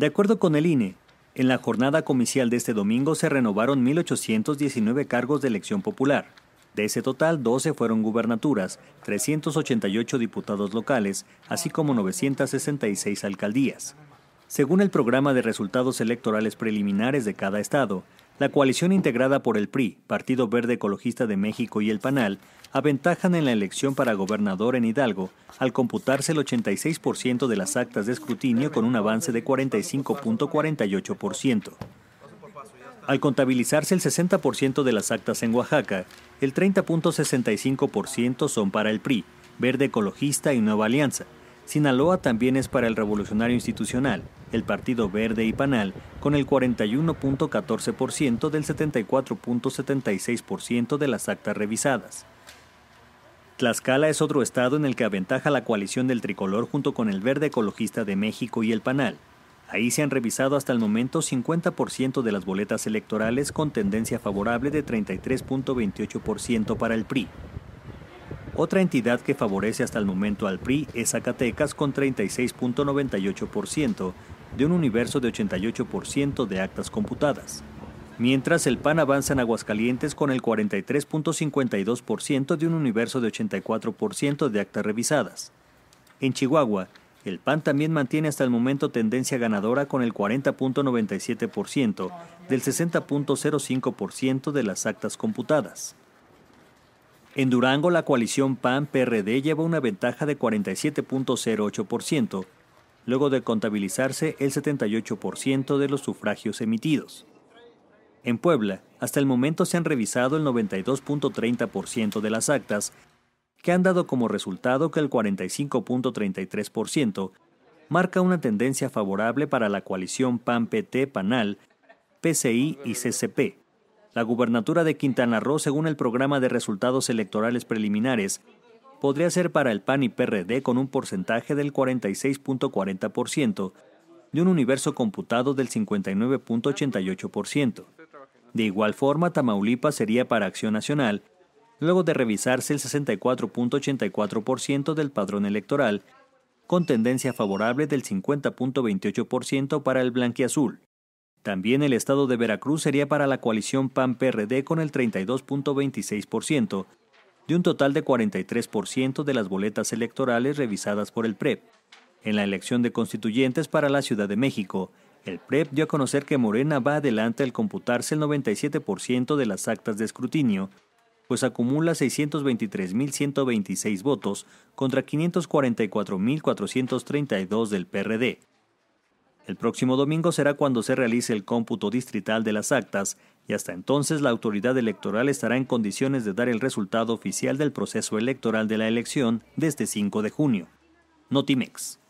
De acuerdo con el INE, en la jornada comicial de este domingo se renovaron 1.819 cargos de elección popular. De ese total, 12 fueron gubernaturas, 388 diputados locales, así como 966 alcaldías. Según el programa de resultados electorales preliminares de cada estado, la coalición integrada por el PRI, Partido Verde Ecologista de México y el PANAL aventajan en la elección para gobernador en Hidalgo al computarse el 86% de las actas de escrutinio con un avance de 45.48%. Al contabilizarse el 60% de las actas en Oaxaca, el 30.65% son para el PRI, Verde Ecologista y Nueva Alianza. Sinaloa también es para el Revolucionario Institucional, el Partido Verde y Panal con el 41.14% del 74.76% de las actas revisadas. Tlaxcala es otro estado en el que aventaja la coalición del tricolor junto con el Verde Ecologista de México y el Panal. Ahí se han revisado hasta el momento 50% de las boletas electorales con tendencia favorable de 33.28% para el PRI. Otra entidad que favorece hasta el momento al PRI es Zacatecas con 36.98%, de un universo de 88% de actas computadas. Mientras el PAN avanza en Aguascalientes con el 43.52% de un universo de 84% de actas revisadas. En Chihuahua, el PAN también mantiene hasta el momento tendencia ganadora con el 40.97% del 60.05% de las actas computadas. En Durango, la coalición PAN-PRD lleva una ventaja de 47.08%, luego de contabilizarse el 78% de los sufragios emitidos. En Puebla, hasta el momento se han revisado el 92.30% de las actas, que han dado como resultado que el 45.33% marca una tendencia favorable para la coalición PAN-PT-PANAL, PCI y CCP. La gubernatura de Quintana Roo, según el programa de resultados electorales preliminares, podría ser para el PAN y PRD con un porcentaje del 46.40% de un universo computado del 59.88%. De igual forma, Tamaulipas sería para Acción Nacional, luego de revisarse el 64.84% del padrón electoral, con tendencia favorable del 50.28% para el blanquiazul. También el estado de Veracruz sería para la coalición PAN-PRD con el 32.26%, de un total de 43% de las boletas electorales revisadas por el PREP. E en la elección de constituyentes para la Ciudad de México, el PREP e dio a conocer que Morena va adelante al computarse el 97% de las actas de escrutinio, pues acumula 623.126 votos contra 544.432 del PRD. E el próximo domingo será cuando se realice el cómputo distrital de las actas y hasta entonces la autoridad electoral estará en condiciones de dar el resultado oficial del proceso electoral de la elección desde 5 este de junio. Notimex.